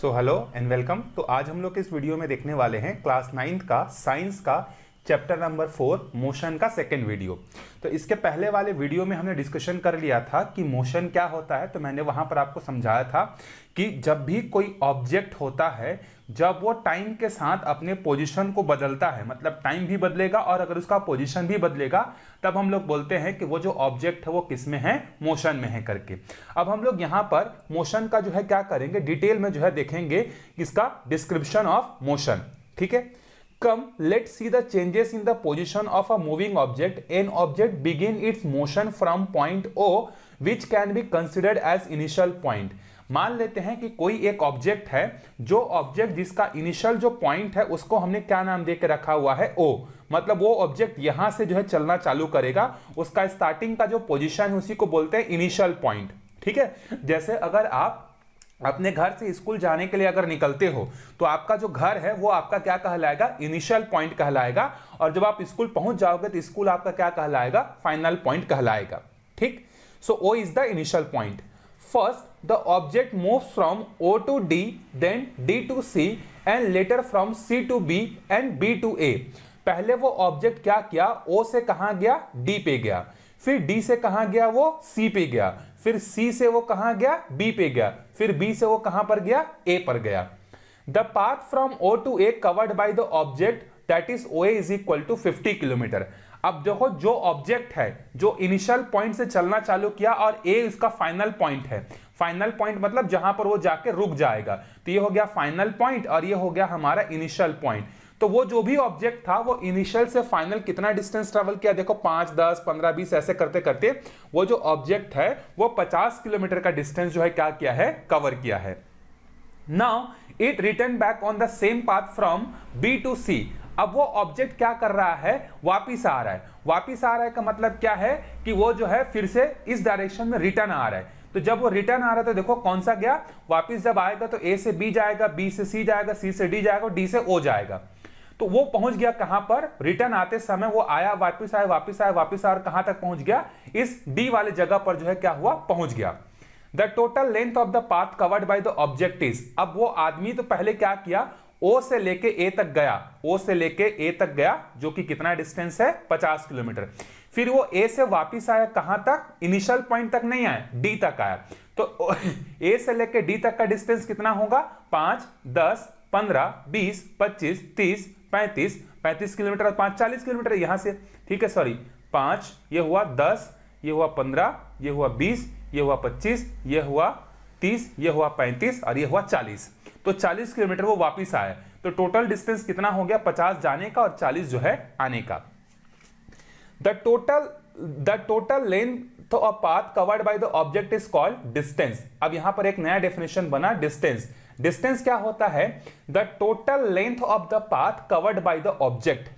So hello and welcome तो आज हम लोग इस वीडियो में देखने वाले हैं क्लास नाइन्थ का साइंस का चैप्टर नंबर फोर मोशन का सेकेंड वीडियो तो इसके पहले वाले वीडियो में हमने डिस्कशन कर लिया था कि मोशन क्या होता है तो मैंने वहां पर आपको समझाया था कि जब भी कोई ऑब्जेक्ट होता है जब वो टाइम के साथ अपने पोजीशन को बदलता है मतलब टाइम भी बदलेगा और अगर उसका पोजीशन भी बदलेगा तब हम लोग बोलते हैं कि वो जो ऑब्जेक्ट है वो किस में है मोशन में है करके अब हम लोग यहाँ पर मोशन का जो है क्या करेंगे डिटेल में जो है देखेंगे इसका डिस्क्रिप्शन ऑफ मोशन ठीक है Come, let's see the changes in the position of a moving object. An object begin its motion from point O, which can be considered as initial point. मान लेते हैं कि कोई एक ऑब्जेक्ट है जो ऑब्जेक्ट जिसका इनिशियल जो पॉइंट है उसको हमने क्या नाम दे के रखा हुआ है ओ मतलब वो ऑब्जेक्ट यहां से जो है चलना चालू करेगा उसका स्टार्टिंग का जो पोजीशन है उसी को बोलते हैं इनिशियल पॉइंट ठीक है जैसे अगर आप अपने घर से स्कूल जाने के लिए अगर निकलते हो तो आपका जो घर है वो आपका क्या कहलाएगा इनिशियल पॉइंट कहलाएगा और जब आप स्कूल पहुंच जाओगे तो स्कूल आपका क्या कहलाएगा फाइनल पॉइंट कहलाएगा ठीक so O is the initial point first the object move from O to D then D to C and later from C to B and B to A पहले वो object क्या किया ओ से कहा गया D पे गया फिर डी से कहा गया वो सी पे गया फिर सी से वो कहा गया बी पे गया फिर बी से वो कहां पर गया ए पर गया the path from O to A covered by the object that is O A is equal to fifty kilometre अब देखो जो ऑब्जेक्ट है जो इनिशियल पॉइंट से चलना चालू किया और ए उसका फाइनल पॉइंट है फाइनल पॉइंट मतलब जहां पर वो जाके रुक जाएगा तो ये हो गया फाइनल पॉइंट और ये हो गया हमारा इनिशियल पॉइंट तो वो जो भी ऑब्जेक्ट था वो इनिशियल से फाइनल कितना डिस्टेंस ट्रेवल किया देखो पांच दस पंद्रह बीस ऐसे करते करते वो जो ऑब्जेक्ट है वो पचास किलोमीटर का डिस्टेंस जो है क्या किया है कवर किया है now it return back on the same path from B to C अब वो ऑब्जेक्ट क्या कर रहा है वापिस आ रहा है वापिस आ रहा है का मतलब क्या है कि वो जो है फिर से इस डायरेक्शन में रिटर्न आ रहा है तो जब वो रिटर्न आ रहा था तो देखो कौन सा गया वापिस जब आएगा तो ए से बी जाएगा बी से सी जाएगा सी से डी जाएगा डी से ओ जाएगा तो वो पहुंच गया कहां पर रिटर्न आते समय वो आया वापिस आया वापिस आया वापिस आया और कहां तक पहुंच गया इस डी वाले जगह पर जो है क्या हुआ पहुंच गया the total length of the path covered by the objective अब वो आदमी तो पहले क्या किया ओ से लेके ए तक गया ओ से लेके ए तक गया जो कि कितना डिस्टेंस है 50 किलोमीटर फिर वो ए से वापस आया कहां तक इनिशियल पॉइंट तक नहीं आया डी तक आया तो ए से लेके डी तक का डिस्टेंस कितना होगा पांच दस पंद्रह बीस पच्चीस तीस पैंतीस पैंतीस किलोमीटर और पाँच चालीस किलोमीटर यहाँ से ठीक है सॉरी पाँच ये हुआ दस ये हुआ पंद्रह ये हुआ बीस ये हुआ पच्चीस ये हुआ तीस ये हुआ पैंतीस और ये हुआ चालीस तो चालीस किलोमीटर वो वापिस आए तो टोटल डिस्टेंस कितना हो गया पचास जाने का और चालीस जो है आने का the total the total length of path covered by the object is called distance अब यहां पर एक नया डेफिनेशन बना डिस्टेंस डिस्टेंस क्या होता है the total length of the path covered by the object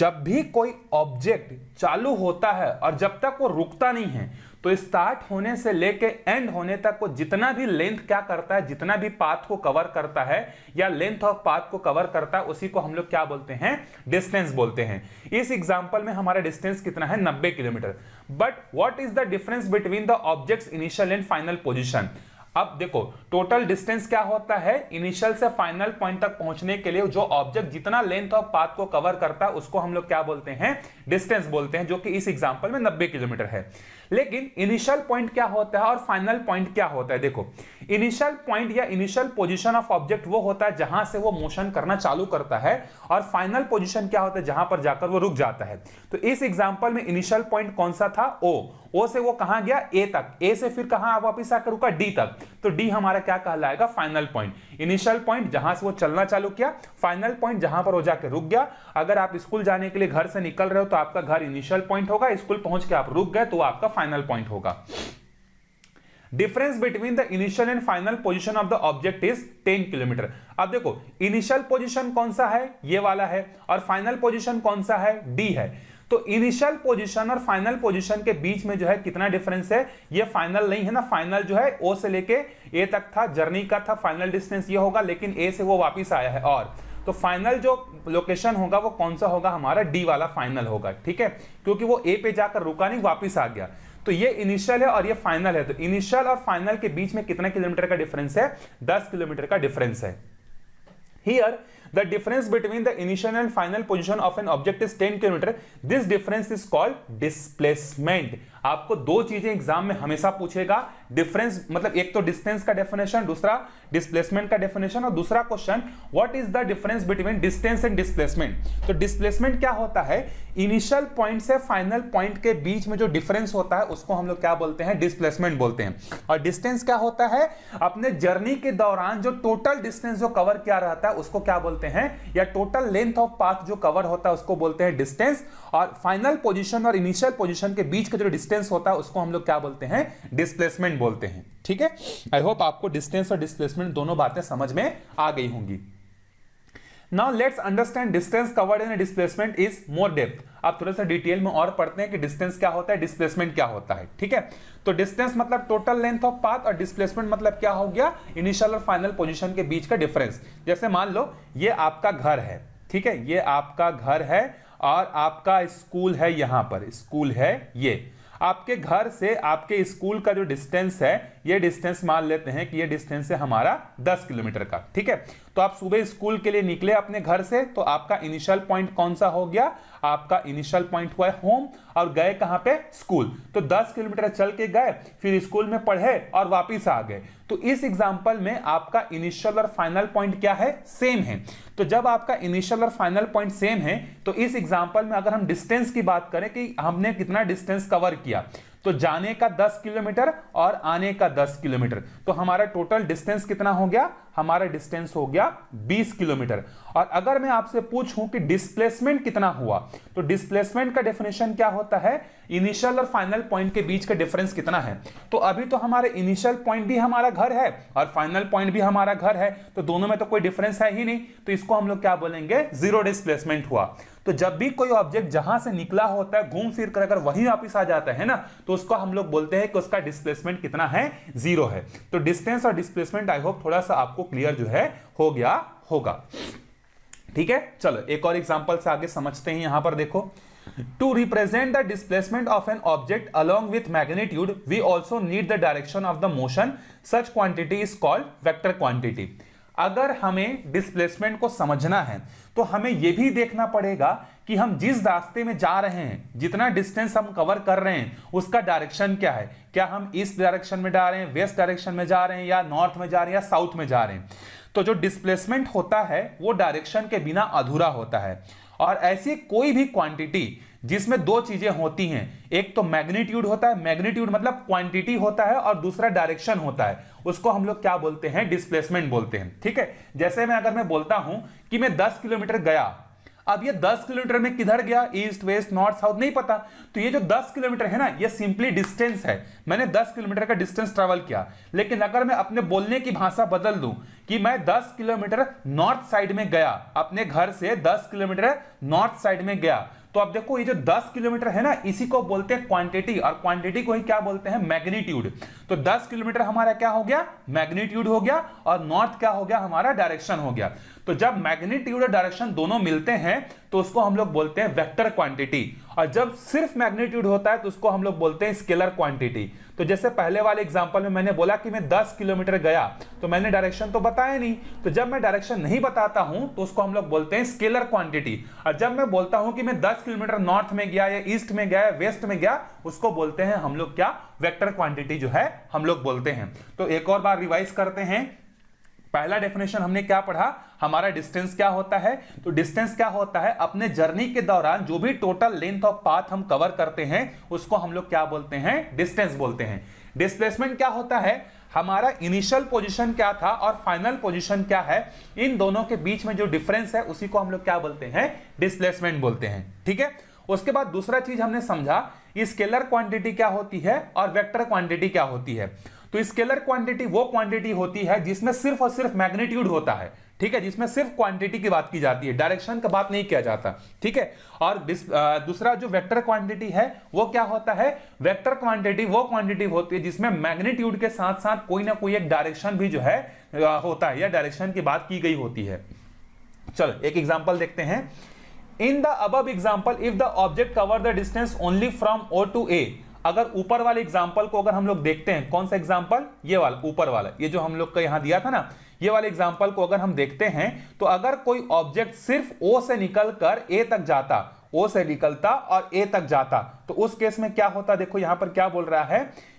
जब भी कोई ऑब्जेक्ट चालू होता है और जब तक वो रुकता नहीं है तो स्टार्ट होने से लेके एंड होने तक वो जितना भी लेंथ क्या करता है जितना भी पाथ को कवर करता है या लेंथ ऑफ पाथ को कवर करता है उसी को हम लोग क्या बोलते हैं डिस्टेंस बोलते हैं इस एग्जांपल में हमारा डिस्टेंस कितना है 90 kilometre but what is the difference between the objects initial and final position अब देखो टोटल डिस्टेंस क्या होता है इनिशियल से फाइनल पॉइंट तक पहुंचने के लिए जो ऑब्जेक्ट जितना लेंथ ऑफ पाथ को कवर करता है उसको हम लोग क्या बोलते हैं डिस्टेंस बोलते हैं जो कि इस एग्जाम्पल में नब्बे किलोमीटर है लेकिन इनिशियल पॉइंट क्या होता है और फाइनल पॉइंट क्या होता है देखो इनिशियल पॉइंट या इनिशियल पोजीशन ऑफ ऑब्जेक्ट वो होता है जहां से वो मोशन करना चालू करता है और फाइनल पोजीशन क्या होता है जहां पर जाकर वो रुक जाता है तो इस एग्जाम्पल में इनिशियल पॉइंट कौन सा था ओ ओ से वो कहा गया ए तक ए से फिर कहा वापिस आकर रुका डी तक तो डी हमारा क्या कहलाएगा फाइनल पॉइंट इनिशियल पॉइंट जहां से वो चलना चालू किया फाइनल पॉइंट जहां पर वो जाकर रुक गया अगर आप स्कूल जाने के लिए घर से निकल रहे हो तो आपका घर इनिशियल पॉइंट होगा स्कूल पहुंच के आप रुक गए तो आपका फाइनल पॉइंट होगा difference between the initial and final position of the object is 10 kilometre अब देखो इनिशियल पोजिशन कौन सा है ये वाला है और फाइनल पोजिशन कौन सा है डी है तो इनिशियल पोजीशन और फाइनल पोजीशन के बीच में जो है कितना डिफरेंस है ये फाइनल नहीं है ना फाइनल जो है ओ से लेके ए तक था जर्नी का था फाइनल डिस्टेंस ये होगा लेकिन ए से वो वापिस आया है और तो फाइनल जो लोकेशन होगा वो कौन सा होगा हमारा डी वाला फाइनल होगा ठीक है क्योंकि वो ए पे जाकर रुका नहीं वापिस आ गया तो ये इनिशियल है और ये फाइनल है तो इनिशियल और फाइनल के बीच में कितना किलोमीटर का डिफरेंस है दस किलोमीटर का डिफरेंस है Here, the difference between the initial and final position of an object is 10 kilometre this difference is called displacement आपको दो चीजें एग्जाम में हमेशा पूछेगा डिफरेंस मतलब एक तो डिस्टेंस का डेफिनेशन दूसरा डिस्प्लेसमेंट का डेफिनेशन और दूसरा question what is the difference between distance and displacement तो डिस्प्लेसमेंट क्या होता है इनिशियल पॉइंट से फाइनल पॉइंट के बीच में जो डिफरेंस होता है उसको हम लोग क्या बोलते हैं डिस्प्लेसमेंट बोलते हैं और डिस्टेंस क्या होता है अपने जर्नी के दौरान जो टोटल डिस्टेंस जो कवर किया रहता है उसको क्या बोलते हैं या टोटल लेंथ ऑफ पाथ जो कवर होता है उसको बोलते हैं डिस्टेंस और फाइनल पोजिशन और इनिशियल पोजिशन के बीच का जो डिस्टेंस होता है उसको हम लोग क्या बोलते हैं डिस्प्लेसमेंट बोलते हैं ठीक है आई होप आपको डिस्टेंस और डिस्प्लेसमेंट दोनों बातें समझ में आ गई होंगी now let's understand distance covered in displacement is more depth आप थोड़ा सा डिटेल में और पढ़ते हैं कि डिस्टेंस क्या होता है डिस्प्लेसमेंट क्या होता है ठीक है तो डिस्टेंस मतलब टोटल लेंथ ऑफ पाथ और डिस्प्लेसमेंट मतलब क्या हो गया इनिशियल और फाइनल पोजिशन के बीच का डिफरेंस जैसे मान लो ये आपका घर है ठीक है ये आपका घर है और आपका स्कूल है यहां पर स्कूल है ये आपके घर से आपके स्कूल का जो डिस्टेंस है ये डिस्टेंस मान लेते हैं कि ये डिस्टेंस है हमारा 10 किलोमीटर का ठीक है तो आप सुबह स्कूल के लिए निकले अपने घर से तो आपका इनिशियल पॉइंट कौन सा हो गया आपका इनिशियल पॉइंट हुआ है होम और गए कहाँ पे स्कूल तो 10 किलोमीटर चल के गए फिर स्कूल में पढ़े और वापिस आ गए तो इस एग्जाम्पल में आपका इनिशियल और फाइनल पॉइंट क्या है सेम है तो जब आपका इनिशियल और फाइनल पॉइंट सेम है तो इस एग्जाम्पल में अगर हम डिस्टेंस की बात करें कि हमने कितना डिस्टेंस कवर किया तो जाने का 10 किलोमीटर और आने का 10 किलोमीटर तो हमारा टोटल डिस्टेंस कितना हो गया हमारा डिस्टेंस हो गया 20 किलोमीटर और अगर मैं आपसे पूछूं कि डिस्प्लेसमेंट कितना हुआ तो डिस्प्लेसमेंट का डेफिनेशन क्या होता है इनिशियल और फाइनल पॉइंट के बीच का डिफरेंस कितना है तो अभी तो हमारे इनिशियल पॉइंट भी हमारा घर है और फाइनल पॉइंट भी हमारा घर है तो दोनों में तो कोई डिफरेंस है ही नहीं तो इसको हम लोग क्या बोलेंगे जीरो डिस्प्लेसमेंट हुआ तो जब भी कोई ऑब्जेक्ट जहां से निकला होता है घूम फिर कर अगर वहीं वापिस आ जाता है ना तो उसको हम लोग बोलते हैं कि उसका डिस्प्लेसमेंट कितना है जीरो है तो डिस्टेंस और डिस्प्लेसमेंट आई होप थोड़ा सा आपको क्लियर जो है हो गया होगा ठीक है चलो एक और एग्जाम्पल से आगे समझते हैं यहां पर देखो to represent the displacement of an object along with magnitude we also need the direction of the motion such quantity is called vector quantity अगर हमें डिस्प्लेसमेंट को समझना है तो हमें यह भी देखना पड़ेगा कि हम जिस रास्ते में जा रहे हैं जितना डिस्टेंस हम कवर कर रहे हैं उसका डायरेक्शन क्या है क्या हम ईस्ट डायरेक्शन में जा रहे हैं वेस्ट डायरेक्शन में जा रहे हैं या नॉर्थ में जा रहे हैं या साउथ में जा रहे हैं तो जो डिस्प्लेसमेंट होता है वो डायरेक्शन के बिना अधूरा होता है और ऐसी कोई भी क्वांटिटी जिसमें दो चीजें होती हैं एक तो मैग्नीट्यूड होता है मैग्नीट्यूड मतलब क्वांटिटी होता है और दूसरा डायरेक्शन होता है उसको हम लोग क्या बोलते हैं डिस्प्लेसमेंट बोलते हैं ठीक है जैसे मैं अगर मैं बोलता हूं कि मैं 10 किलोमीटर गया अब ये 10 किलोमीटर में किधर गया ईस्ट वेस्ट नॉर्थ साउथ नहीं पता तो ये जो 10 किलोमीटर है ना ये सिंपली डिस्टेंस है मैंने 10 किलोमीटर का डिस्टेंस ट्रेवल किया लेकिन अगर मैं अपने बोलने की भाषा बदल दूं कि मैं 10 किलोमीटर नॉर्थ साइड में गया अपने घर से 10 किलोमीटर नॉर्थ साइड में गया तो आप देखो ये जो 10 किलोमीटर है ना इसी को बोलते हैं क्वांटिटी और क्वांटिटी को ही क्या बोलते हैं मैग्नीट्यूड तो 10 किलोमीटर हमारा क्या हो गया मैग्नीट्यूड हो गया और नॉर्थ क्या हो गया हमारा डायरेक्शन हो गया तो जब मैग्नीट्यूड और डायरेक्शन दोनों मिलते हैं तो उसको हम लोग बोलते हैं वेक्टर क्वांटिटी और जब सिर्फ मैग्नीट्यूड होता है तो उसको हम लोग बोलते हैं स्केलर क्वांटिटी तो जैसे पहले वाले एग्जाम्पल में मैंने बोला कि मैं दस किलोमीटर गया तो मैंने डायरेक्शन तो बताया नहीं तो जब मैं डायरेक्शन नहीं बताता हूं तो उसको हम लोग बोलते हैं स्केलर क्वांटिटी और जब मैं बोलता हूं कि मैं दस किलोमीटर नॉर्थ में गया या ईस्ट में गया या वेस्ट में गया उसको बोलते हैं हम लोग क्या वेक्टर क्वांटिटी जो है हम लोग बोलते हैं तो एक और बार रिवाइज करते हैं पहला डेफिनेशन हमने क्या पढ़ा हमारा डिस्टेंस क्या होता है तो डिस्टेंस क्या होता है अपने जर्नी के दौरान जो भी टोटल लेंथ ऑफ पाथ हम कवर करते हैं उसको हम लोग क्या बोलते हैं डिस्टेंस बोलते हैं डिस्प्लेसमेंट क्या होता है हमारा इनिशियल पोजीशन क्या था और फाइनल पोजीशन क्या है इन दोनों के बीच में जो डिफरेंस है उसी को हम लोग क्या बोलते हैं डिस्प्लेसमेंट बोलते हैं ठीक है उसके बाद दूसरा चीज हमने समझा स्केलर क्वांटिटी क्या होती है और वेक्टर क्वांटिटी क्या होती है तो स्केलर क्वांटिटी वो क्वांटिटी होती है जिसमें सिर्फ और सिर्फ मैग्नीट्यूड होता है ठीक है जिसमें सिर्फ क्वांटिटी की बात की जाती है डायरेक्शन का बात नहीं किया जाता ठीक है और दूसरा जो वेक्टर क्वांटिटी है वो क्या होता है वेक्टर क्वांटिटी वो क्वांटिटी होती है जिसमें मैग्नीट्यूड के साथ साथ कोई ना कोई एक डायरेक्शन भी जो है होता है या डायरेक्शन की बात की गई होती है चलो एक एग्जाम्पल देखते हैं इन द अब example if the object cover the distance only from O to A अगर ऊपर वाले एग्जाम्पल को अगर हम लोग देखते हैं कौन सा एग्जाम्पल ये वाला ऊपर वाला ये जो हम लोग का यहाँ दिया था ना ये वाले एग्जाम्पल को अगर हम देखते हैं तो अगर कोई ऑब्जेक्ट सिर्फ ओ से निकल कर ए तक जाता ओ से निकलता और ए तक जाता तो उस केस में क्या होता देखो यहां पर क्या बोल रहा है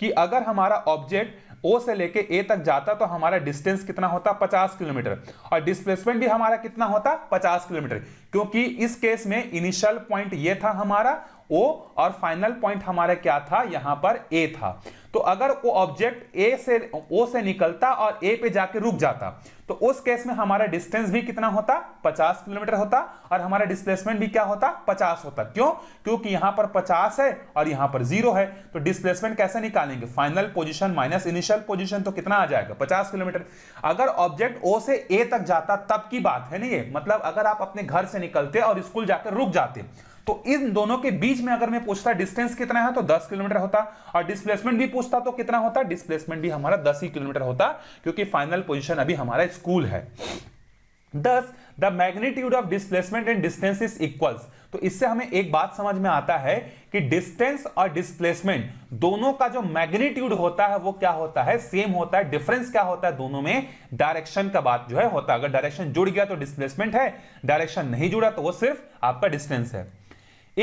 कि अगर हमारा ऑब्जेक्ट ओ से लेके ए तक जाता तो हमारा डिस्टेंस कितना होता 50 किलोमीटर और डिस्प्लेसमेंट भी हमारा कितना होता 50 किलोमीटर क्योंकि इस केस में इनिशियल पॉइंट ये था हमारा ओ और फाइनल पॉइंट हमारा क्या था यहां पर ए था तो अगर वो ऑब्जेक्ट ए से ओ से निकलता और ए पे जाके रुक जाता तो उस केस में हमारा डिस्टेंस भी कितना होता 50 किलोमीटर होता और हमारा डिस्प्लेसमेंट भी क्या होता 50 होता क्यों क्योंकि यहां पर 50 है और यहां पर जीरो है तो डिस्प्लेसमेंट कैसे निकालेंगे final position minus initial position तो कितना आ जाएगा पचास किलोमीटर अगर ऑब्जेक्ट ओ से ए तक जाता तब की बात है ना ये मतलब अगर आप अपने घर से निकलते और स्कूल जाकर रुक जाते तो इन दोनों के बीच में अगर मैं पूछता डिस्टेंस कितना है तो 10 किलोमीटर होता और डिस्प्लेसमेंट भी पूछता तो कितना होता डिस्प्लेसमेंट भी हमारा 10 ही किलोमीटर होता क्योंकि फाइनल पोजिशन अभी हमारा स्कूल है thus the magnitude of displacement and distance is equals तो इससे हमें एक बात समझ में आता है कि डिस्टेंस और डिस्प्लेसमेंट दोनों का जो मैग्नीट्यूड होता है वो क्या होता है सेम होता है डिफरेंस क्या होता है दोनों में डायरेक्शन का बात जो है होता है अगर डायरेक्शन जुड़ गया तो डिस्प्लेसमेंट है डायरेक्शन नहीं जुड़ा तो वो सिर्फ आपका डिस्टेंस है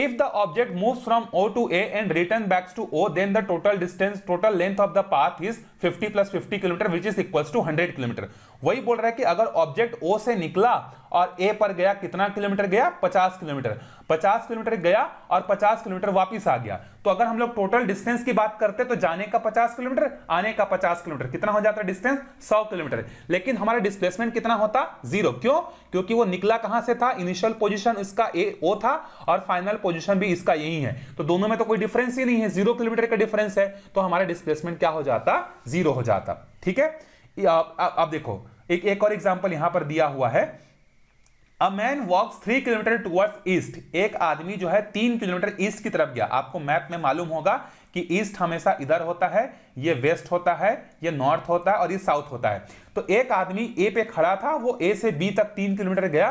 If the object moves from O to A and returns back to O, then the total distance, total length of the path is 50 plus 50 kilometre which is equals to 100 kilometre वही बोल रहा है कि अगर object O से निकला और ए पर गया कितना किलोमीटर गया 50 किलोमीटर 50 किलोमीटर गया और 50 किलोमीटर वापस आ गया तो अगर हम लोग टोटल डिस्टेंस की बात करते तो जाने का 50 किलोमीटर आने का 50 किलोमीटर कितना हो जाता है डिस्टेंस 100 किलोमीटर लेकिन हमारा डिस्प्लेसमेंट कितना होता जीरो क्यों क्योंकि वो निकला कहां से था इनिशियल पोजिशन इसका ए ओ था और फाइनल पोजिशन भी इसका यही है तो दोनों में तो कोई डिफरेंस ही नहीं है जीरो किलोमीटर का डिफरेंस है तो हमारा डिस्प्लेसमेंट क्या हो जाता जीरो हो जाता ठीक है अब देखो एक एक और एग्जाम्पल यहां पर दिया हुआ है a man walks three kilometre towards east एक आदमी जो है तीन किलोमीटर ईस्ट की तरफ गया आपको मैप में मालूम होगा कि ईस्ट हमेशा इधर होता है ये वेस्ट होता है ये नॉर्थ होता है और ये साउथ होता है तो एक आदमी ए पे खड़ा था वो ए से बी तक तीन किलोमीटर गया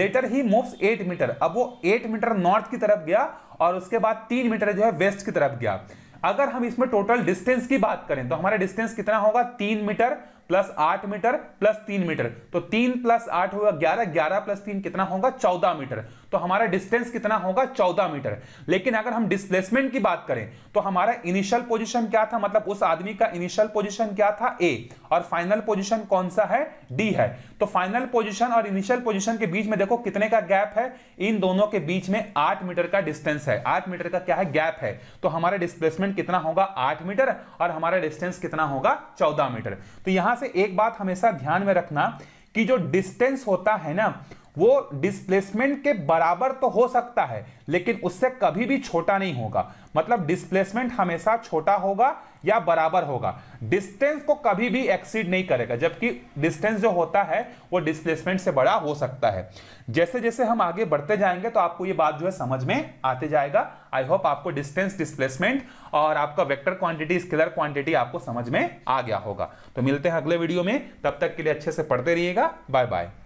लेटर ही मूव्स एट मीटर अब वो एट मीटर नॉर्थ की तरफ गया और उसके बाद तीन मीटर जो है वेस्ट की तरफ गया अगर हम इसमें टोटल डिस्टेंस की बात करें तो हमारा डिस्टेंस कितना होगा तीन मीटर प्लस आठ मीटर प्लस तीन मीटर तो तीन प्लस आठ होगा ग्यारह ग्यारह प्लस तीन कितना होगा चौदह मीटर तो हमारा डिस्टेंस कितना होगा चौदह मीटर लेकिन अगर हम डिस्प्लेसमेंट की बात करें तो हमारा इनिशियल पोजिशन क्या था मतलब उस आदमी का इनिशियल पोजिशन क्या था ए और फाइनल पोजिशन कौन सा है डी है तो फाइनल पोजिशन और इनिशियल पोजिशन के बीच में देखो कितने का गैप है इन दोनों के बीच में आठ मीटर का डिस्टेंस है आठ मीटर का क्या है गैप है तो हमारा डिस्प्लेसमेंट कितना होगा आठ मीटर और हमारा डिस्टेंस कितना होगा चौदह मीटर तो यहां यहां से एक बात हमेशा ध्यान में रखना कि जो डिस्टेंस होता है ना वो डिस्प्लेसमेंट के बराबर तो हो सकता है लेकिन उससे कभी भी छोटा नहीं होगा मतलब डिस्प्लेसमेंट हमेशा छोटा होगा या बराबर होगा डिस्टेंस को कभी भी एक्सीड नहीं करेगा जबकि डिस्टेंस जो होता है वो डिस्प्लेसमेंट से बड़ा हो सकता है जैसे जैसे हम आगे बढ़ते जाएंगे तो आपको ये बात जो है समझ में आते जाएगा आई होप आपको डिस्टेंस डिस्प्लेसमेंट और आपका वेक्टर क्वांटिटी स्केलर क्वांटिटी आपको समझ में आ गया होगा तो मिलते हैं अगले वीडियो में तब तक के लिए अच्छे से पढ़ते रहिएगा बाय बाय